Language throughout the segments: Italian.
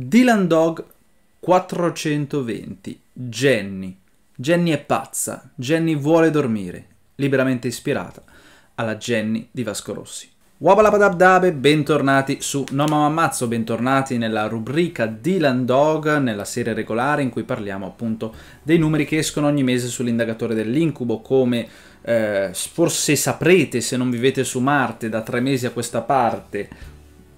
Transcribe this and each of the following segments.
Dylan Dog 420 Jenny Jenny è pazza, Jenny vuole dormire, liberamente ispirata alla Jenny di Vasco Rossi. Wabalabadabdabe, bentornati su No Mamma Ammazzo, bentornati nella rubrica Dylan Dog, nella serie regolare in cui parliamo appunto dei numeri che escono ogni mese sull'indagatore dell'incubo, come eh, forse saprete se non vivete su Marte da tre mesi a questa parte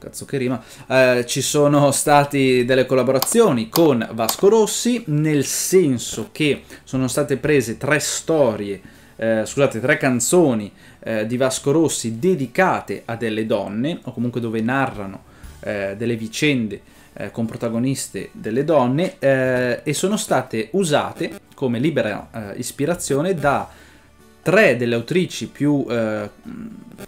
Cazzo che rima. Eh, ci sono stati delle collaborazioni con Vasco Rossi, nel senso che sono state prese tre storie, eh, scusate, tre canzoni eh, di Vasco Rossi dedicate a delle donne, o comunque dove narrano eh, delle vicende eh, con protagoniste delle donne, eh, e sono state usate come libera ispirazione da tre delle autrici più eh,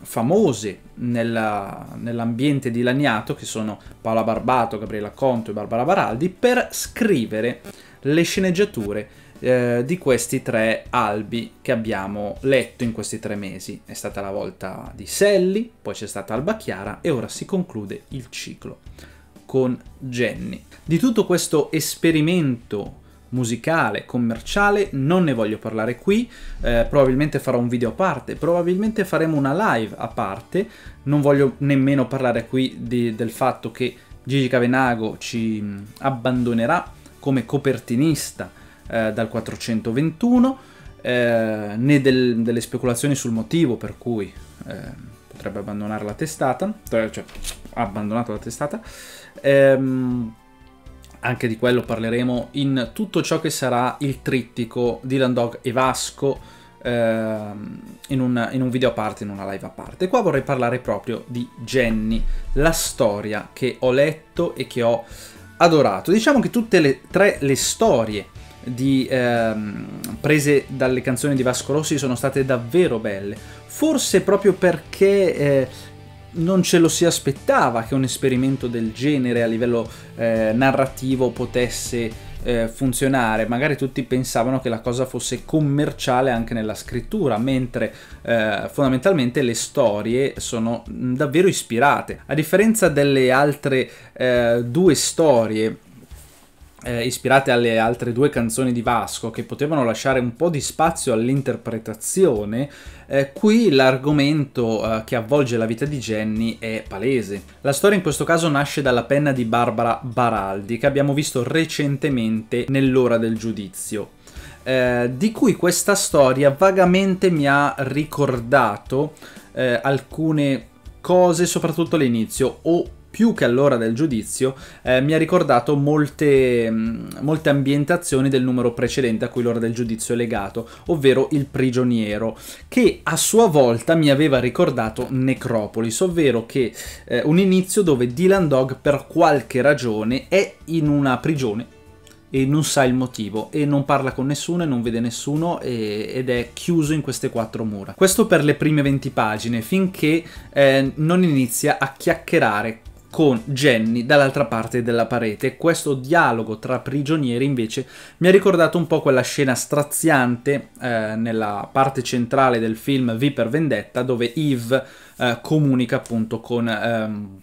famose nell'ambiente di Laniato, che sono Paola Barbato, Gabriella Conto e Barbara Baraldi, per scrivere le sceneggiature eh, di questi tre albi che abbiamo letto in questi tre mesi. È stata la volta di Selli, poi c'è stata Alba Chiara e ora si conclude il ciclo con Jenny. Di tutto questo esperimento musicale, commerciale, non ne voglio parlare qui, eh, probabilmente farò un video a parte, probabilmente faremo una live a parte, non voglio nemmeno parlare qui di, del fatto che Gigi Cavenago ci mm, abbandonerà come copertinista eh, dal 421, eh, né del, delle speculazioni sul motivo per cui eh, potrebbe abbandonare la testata, cioè, cioè abbandonato la testata. Ehm, anche di quello parleremo in tutto ciò che sarà il trittico Dylan Dog e Vasco ehm, in, un, in un video a parte, in una live a parte. qua vorrei parlare proprio di Jenny, la storia che ho letto e che ho adorato. Diciamo che tutte e tre le storie di, ehm, prese dalle canzoni di Vasco Rossi sono state davvero belle. Forse proprio perché eh, non ce lo si aspettava che un esperimento del genere a livello eh, narrativo potesse eh, funzionare, magari tutti pensavano che la cosa fosse commerciale anche nella scrittura, mentre eh, fondamentalmente le storie sono mm, davvero ispirate. A differenza delle altre eh, due storie eh, ispirate alle altre due canzoni di Vasco che potevano lasciare un po' di spazio all'interpretazione, eh, qui l'argomento eh, che avvolge la vita di Jenny è palese. La storia in questo caso nasce dalla penna di Barbara Baraldi che abbiamo visto recentemente nell'ora del giudizio. Eh, di cui questa storia vagamente mi ha ricordato eh, alcune cose, soprattutto all'inizio, o più che all'ora del giudizio, eh, mi ha ricordato molte, mh, mm, molte, ambientazioni del numero precedente a cui l'ora del giudizio è legato, ovvero Il prigioniero, che a sua volta mi aveva ricordato Necropolis, ovvero che eh, un inizio dove Dylan Dog per qualche ragione è in una prigione e non sa il motivo e non parla con nessuno e non vede nessuno e, ed è chiuso in queste quattro mura. Questo per le prime 20 pagine finché eh, non inizia a chiacchierare con Jenny dall'altra parte della parete. Questo dialogo tra prigionieri invece mi ha ricordato un po' quella scena straziante eh, nella parte centrale del film V per Vendetta dove Eve eh, comunica appunto con... Ehm,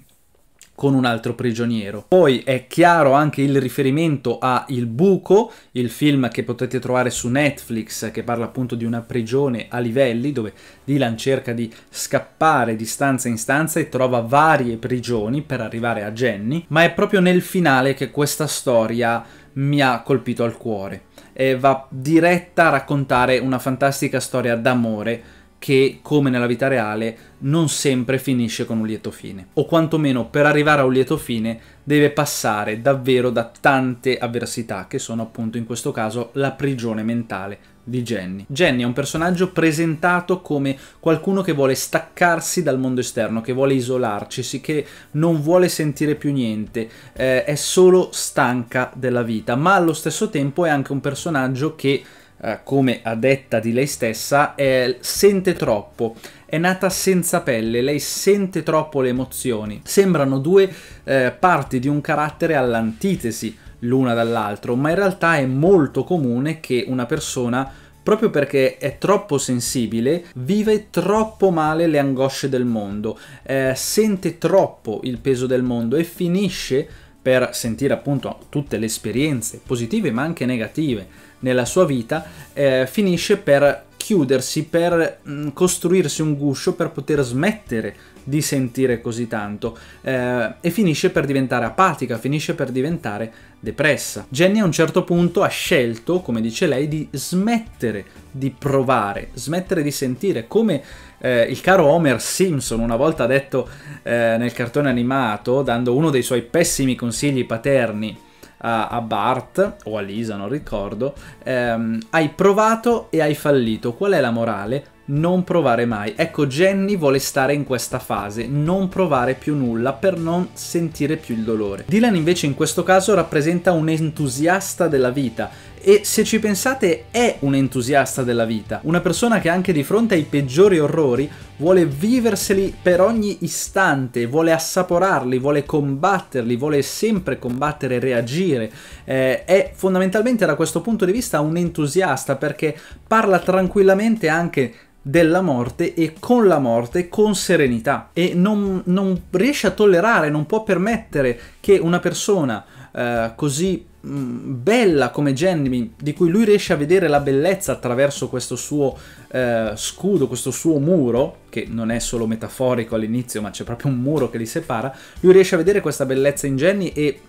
con un altro prigioniero. Poi è chiaro anche il riferimento a Il Buco, il film che potete trovare su Netflix che parla appunto di una prigione a livelli dove Dylan cerca di scappare di stanza in stanza e trova varie prigioni per arrivare a Jenny, ma è proprio nel finale che questa storia mi ha colpito al cuore e va diretta a raccontare una fantastica storia d'amore che, come nella vita reale, non sempre finisce con un lieto fine. O quantomeno per arrivare a un lieto fine deve passare davvero da tante avversità, che sono appunto in questo caso la prigione mentale di Jenny. Jenny è un personaggio presentato come qualcuno che vuole staccarsi dal mondo esterno, che vuole isolarci, che non vuole sentire più niente, eh, è solo stanca della vita, ma allo stesso tempo è anche un personaggio che eh, come ha detta di lei stessa, è, sente troppo, è nata senza pelle, lei sente troppo le emozioni. Sembrano due eh, parti di un carattere all'antitesi l'una dall'altro, ma in realtà è molto comune che una persona proprio perché è troppo sensibile, vive troppo male le angosce del mondo, eh, sente troppo il peso del mondo e finisce per sentire appunto tutte le esperienze positive ma anche negative nella sua vita, eh, finisce per chiudersi, per mh, mm, costruirsi un guscio, per poter smettere di sentire così tanto eh, e finisce per diventare apatica, finisce per diventare depressa. Jenny a un certo punto ha scelto, come dice lei, di smettere di provare, smettere di sentire, come eh, il caro Homer Simpson una volta ha detto eh, nel cartone animato, dando uno dei suoi pessimi consigli paterni a Bart o a Lisa, non ricordo, ehm, hai provato e hai fallito. Qual è la morale? non provare mai. Ecco, Jenny vuole stare in questa fase, non provare più nulla per non sentire più il dolore. Dylan invece in questo caso rappresenta un entusiasta della vita, e se ci pensate è un entusiasta della vita, una persona che anche di fronte ai peggiori orrori vuole viverseli per ogni istante, vuole assaporarli, vuole combatterli, vuole sempre combattere, reagire. Eh, è fondamentalmente da questo punto di vista un entusiasta perché parla tranquillamente anche della morte e con la morte con serenità e non, non riesce a tollerare, non può permettere che una persona eh, così mm, bella come Jenny, di cui lui riesce a vedere la bellezza attraverso questo suo eh, scudo, questo suo muro, che non è solo metaforico all'inizio ma c'è proprio un muro che li separa, lui riesce a vedere questa bellezza in Jenny e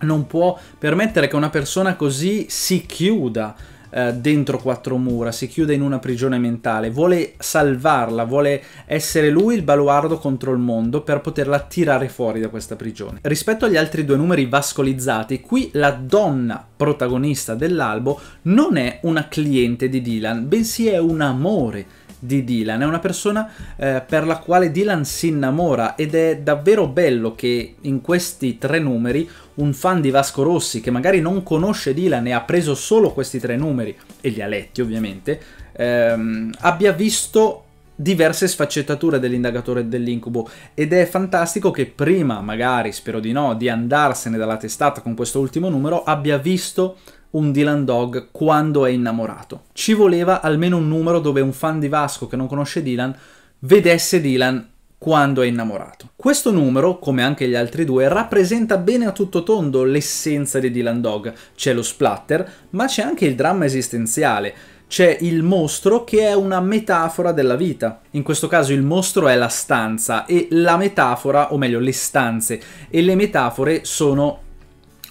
non può permettere che una persona così si chiuda eh, dentro quattro mura, si chiude in una prigione mentale, vuole salvarla, vuole essere lui il baluardo contro il mondo per poterla tirare fuori da questa prigione. Rispetto agli altri due numeri vascolizzati, qui la donna protagonista dell'albo non è una cliente di Dylan, bensì è un amore di Dylan, è una persona eh, per la quale Dylan si innamora ed è davvero bello che in questi tre numeri un fan di Vasco Rossi che magari non conosce Dylan e ha preso solo questi tre numeri e li ha letti ovviamente, ehm, abbia visto diverse sfaccettature dell'indagatore dell'incubo ed è fantastico che prima, magari spero di no, di andarsene dalla testata con questo ultimo numero abbia visto un Dylan Dog quando è innamorato. Ci voleva almeno un numero dove un fan di Vasco che non conosce Dylan vedesse Dylan quando è innamorato. Questo numero, come anche gli altri due, rappresenta bene a tutto tondo l'essenza di Dylan Dog. C'è lo splatter, ma c'è anche il dramma esistenziale. C'è il mostro che è una metafora della vita. In questo caso il mostro è la stanza e la metafora, o meglio le stanze, e le metafore sono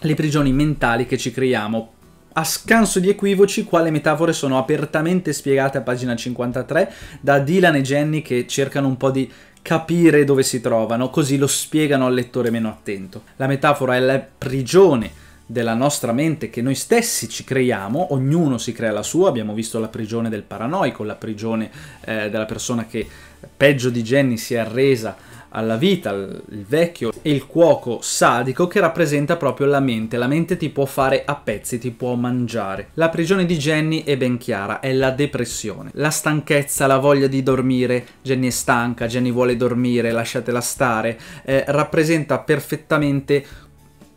le prigioni mentali che ci creiamo a scanso di equivoci quale metafore sono apertamente spiegate a pagina 53 da Dylan e Jenny che cercano un po' di capire dove si trovano, così lo spiegano al lettore meno attento. La metafora è la prigione della nostra mente che noi stessi ci creiamo, ognuno si crea la sua, abbiamo visto la prigione del paranoico, la prigione eh, della persona che peggio di Jenny si è arresa alla vita, il vecchio e il cuoco sadico che rappresenta proprio la mente. La mente ti può fare a pezzi, ti può mangiare. La prigione di Jenny è ben chiara, è la depressione, la stanchezza, la voglia di dormire. Jenny è stanca, Jenny vuole dormire, lasciatela stare. Eh, rappresenta perfettamente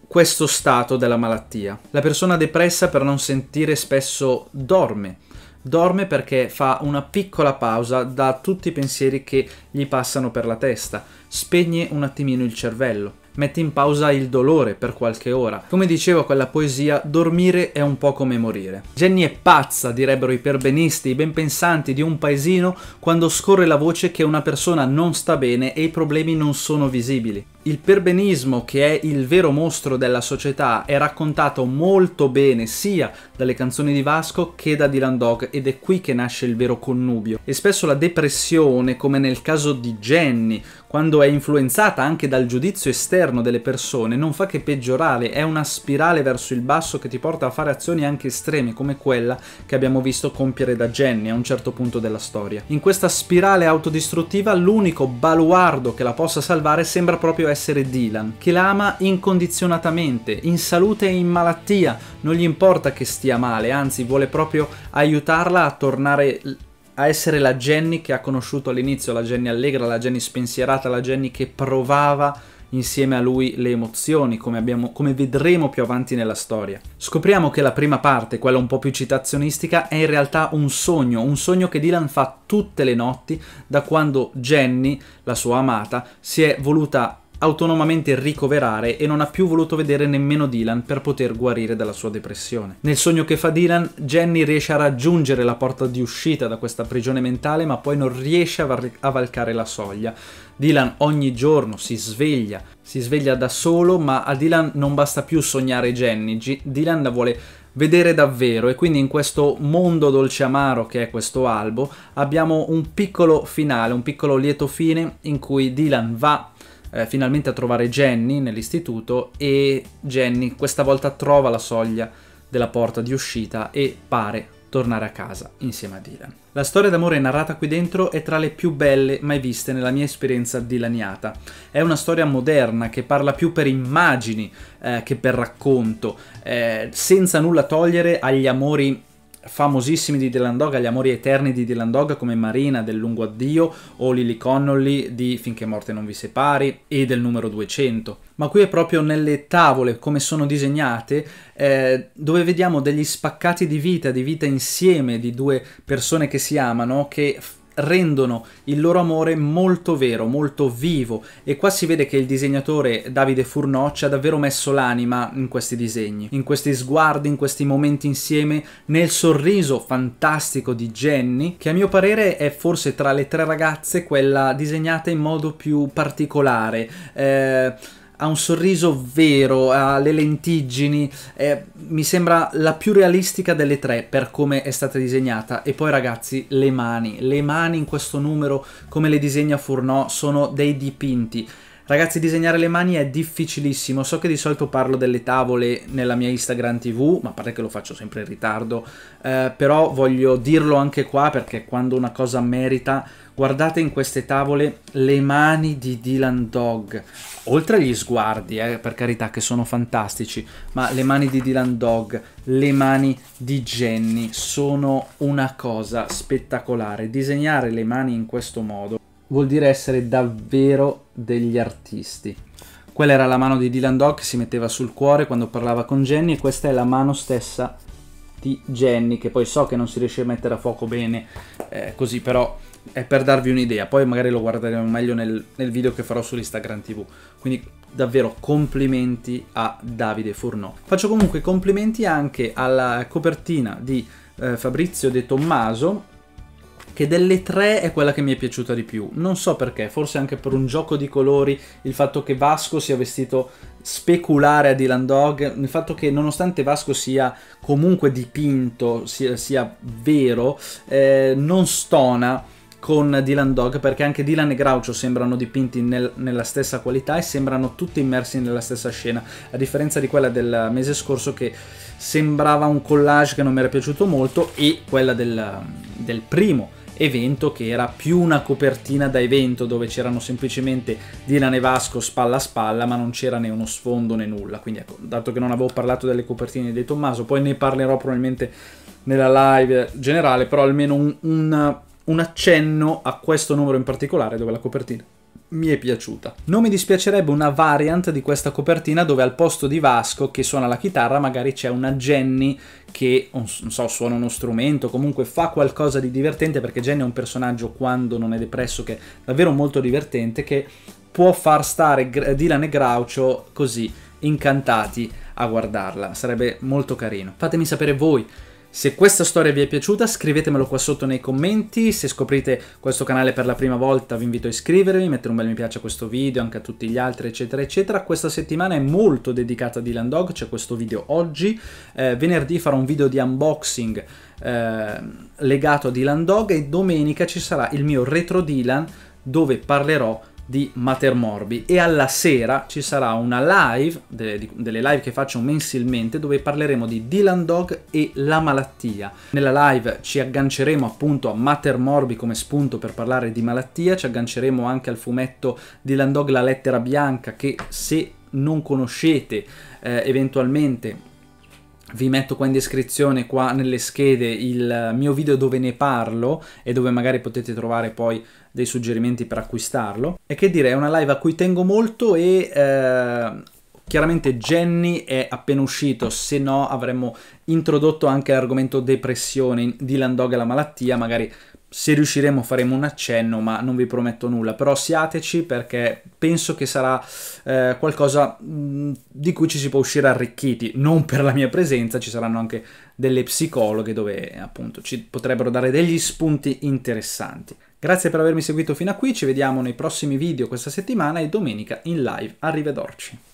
questo stato della malattia. La persona depressa per non sentire spesso dorme. Dorme perché fa una piccola pausa da tutti i pensieri che gli passano per la testa, spegne un attimino il cervello, mette in pausa il dolore per qualche ora. Come diceva quella poesia, dormire è un po' come morire. Jenny è pazza, direbbero i perbenisti, i benpensanti di un paesino, quando scorre la voce che una persona non sta bene e i problemi non sono visibili. Il perbenismo, che è il vero mostro della società, è raccontato molto bene sia dalle canzoni di Vasco che da Dylan Dog ed è qui che nasce il vero connubio. E spesso la depressione, come nel caso di Jenny, quando è influenzata anche dal giudizio esterno delle persone, non fa che peggiorare, è una spirale verso il basso che ti porta a fare azioni anche estreme come quella che abbiamo visto compiere da Jenny a un certo punto della storia. In questa spirale autodistruttiva l'unico baluardo che la possa salvare sembra proprio essere essere Dylan, che la ama incondizionatamente, in salute e in malattia, non gli importa che stia male, anzi vuole proprio aiutarla a tornare a essere la Jenny che ha conosciuto all'inizio, la Jenny allegra, la Jenny spensierata, la Jenny che provava insieme a lui le emozioni, come, abbiamo, come, vedremo più avanti nella storia. Scopriamo che la prima parte, quella un po' più citazionistica, è in realtà un sogno, un sogno che Dylan fa tutte le notti da quando Jenny, la sua amata, si è voluta autonomamente ricoverare e non ha più voluto vedere nemmeno Dylan per poter guarire dalla sua depressione. Nel sogno che fa Dylan, Jenny riesce a raggiungere la porta di uscita da questa prigione mentale ma poi non riesce a, var- a valcare la soglia. Dylan ogni giorno si sveglia, si sveglia da solo, ma a Dylan non basta più sognare Jenny, G- Dylan la vuole vedere davvero e quindi in questo mondo dolce amaro che è questo albo abbiamo un piccolo finale, un piccolo lieto fine in cui Dylan va eh, finalmente a trovare Jenny nell'istituto e Jenny questa volta trova la soglia della porta di uscita e pare tornare a casa insieme a Dylan. La storia d'amore narrata qui dentro è tra le più belle mai viste nella mia esperienza dilaniata. È una storia moderna che parla più per immagini eh, che per racconto, eh, senza nulla togliere agli amori famosissimi di Dylan Dog, agli amori eterni di Dylan Dog come Marina del lungo addio o Lily Connolly di Finché morte non vi separi e del numero 200. Ma qui è proprio nelle tavole, come sono disegnate, eh, dove vediamo degli spaccati di vita, di vita insieme di due persone che si amano, che rendono il loro amore molto vero, molto vivo e qua si vede che il disegnatore Davide Furnò ci ha davvero messo l'anima in questi disegni, in questi sguardi, in questi momenti insieme, nel sorriso fantastico di Jenny che a mio parere è forse tra le tre ragazze quella disegnata in modo più particolare. Eh, ha un sorriso vero, ha le lentiggini, eh, mi sembra la più realistica delle tre per come è stata disegnata. E poi ragazzi, le mani, le mani in questo numero, come le disegna Fourneau, sono dei dipinti. Ragazzi, disegnare le mani è difficilissimo. So che di solito parlo delle tavole nella mia Instagram TV, ma a parte che lo faccio sempre in ritardo, eh, però voglio dirlo anche qua perché quando una cosa merita, guardate in queste tavole le mani di Dylan Dog, oltre agli sguardi, eh, per carità che sono fantastici, ma le mani di Dylan Dog, le mani di Jenny sono una cosa spettacolare. Disegnare le mani in questo modo vuol dire essere davvero degli artisti. Quella era la mano di Dylan Dog che si metteva sul cuore quando parlava con Jenny e questa è la mano stessa di Jenny che poi so che non si riesce a mettere a fuoco bene eh, così però è per darvi un'idea, poi magari lo guarderemo meglio nel, nel video che farò sull'Instagram TV. Quindi davvero complimenti a Davide Furnò. Faccio comunque complimenti anche alla copertina di eh, Fabrizio De Tommaso che delle tre è quella che mi è piaciuta di più. Non so perché, forse anche per un gioco di colori, il fatto che Vasco sia vestito speculare a Dylan Dog, il fatto che nonostante Vasco sia comunque dipinto, sia, sia vero, eh, non stona con Dylan Dog perché anche Dylan e Groucho sembrano dipinti nel, nella stessa qualità e sembrano tutti immersi nella stessa scena, a differenza di quella del mese scorso che sembrava un collage che non mi era piaciuto molto e quella del, del primo evento che era più una copertina da evento dove c'erano semplicemente Dylan e Vasco spalla a spalla ma non c'era né uno sfondo né nulla quindi ecco, dato che non avevo parlato delle copertine di Tommaso poi ne parlerò probabilmente nella live generale però almeno un, un, un accenno a questo numero in particolare dove la copertina mi è piaciuta. Non mi dispiacerebbe una variant di questa copertina dove al posto di Vasco che suona la chitarra magari c'è una Jenny che non so, suona uno strumento, comunque fa qualcosa di divertente perché Jenny è un personaggio quando non è depresso che è davvero molto divertente che può far stare Dylan e Groucho così incantati a guardarla, sarebbe molto carino. Fatemi sapere voi se questa storia vi è piaciuta scrivetemelo qua sotto nei commenti, se scoprite questo canale per la prima volta vi invito a iscrivervi, mettere un bel mi piace a questo video, anche a tutti gli altri eccetera eccetera. Questa settimana è molto dedicata a Dylan Dog, c'è questo video oggi, eh, venerdì farò un video di unboxing eh, legato a Dylan Dog e domenica ci sarà il mio retro Dylan dove parlerò di di Matermorbi e alla sera ci sarà una live, delle, live che faccio mensilmente, dove parleremo di Dylan Dog e la malattia. Nella live ci agganceremo appunto a Matermorbi come spunto per parlare di malattia, ci agganceremo anche al fumetto Dylan Dog La lettera bianca che se non conoscete eh, eventualmente vi metto qua in descrizione, qua nelle schede, il mio video dove ne parlo e dove magari potete trovare poi dei suggerimenti per acquistarlo. E che dire, è una live a cui tengo molto e eh, chiaramente Jenny è appena uscito, se no avremmo introdotto anche l'argomento depressione di Landog e la malattia, magari se riusciremo faremo un accenno, ma non vi prometto nulla, però siateci perché penso che sarà eh, qualcosa mm, di cui ci si può uscire arricchiti, non per la mia presenza, ci saranno anche delle psicologhe dove appunto ci potrebbero dare degli spunti interessanti. Grazie per avermi seguito fino a qui, ci vediamo nei prossimi video questa settimana e domenica in live. Arrivederci.